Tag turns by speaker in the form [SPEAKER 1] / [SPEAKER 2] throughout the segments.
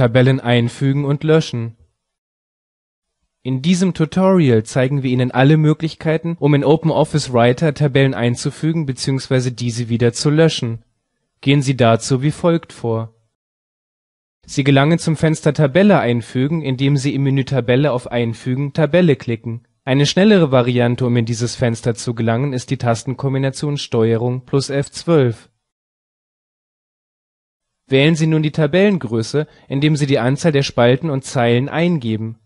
[SPEAKER 1] Tabellen einfügen und löschen. In diesem Tutorial zeigen wir Ihnen alle Möglichkeiten, um in OpenOffice Writer Tabellen einzufügen bzw. diese wieder zu löschen. Gehen Sie dazu wie folgt vor. Sie gelangen zum Fenster Tabelle einfügen, indem Sie im Menü Tabelle auf Einfügen Tabelle klicken. Eine schnellere Variante, um in dieses Fenster zu gelangen, ist die Tastenkombination STRG F12 Wählen Sie nun die Tabellengröße, indem Sie die Anzahl der Spalten und Zeilen eingeben.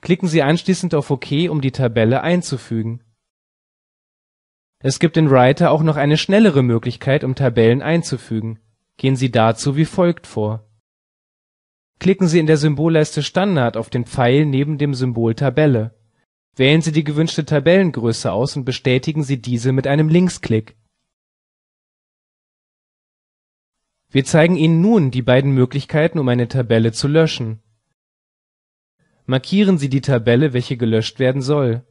[SPEAKER 1] Klicken Sie anschließend auf OK, um die Tabelle einzufügen. Es gibt in Writer auch noch eine schnellere Möglichkeit, um Tabellen einzufügen. Gehen Sie dazu wie folgt vor: Klicken Sie in der Symbolleiste Standard auf den Pfeil neben dem Symbol Tabelle. Wählen Sie die gewünschte Tabellengröße aus und bestätigen Sie diese mit einem Linksklick Wir zeigen Ihnen nun die
[SPEAKER 2] beiden Möglichkeiten, um eine Tabelle zu löschen. Markieren Sie die Tabelle, welche gelöscht werden soll.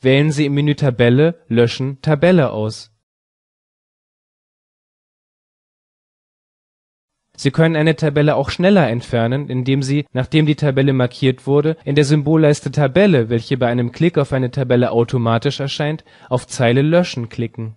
[SPEAKER 2] Wählen Sie im Menü Tabelle Löschen Tabelle aus.
[SPEAKER 1] Sie können eine Tabelle auch schneller entfernen, indem Sie, nachdem die Tabelle markiert wurde, in der Symbolleiste Tabelle, welche bei einem Klick auf eine Tabelle automatisch erscheint, auf Zeile Löschen klicken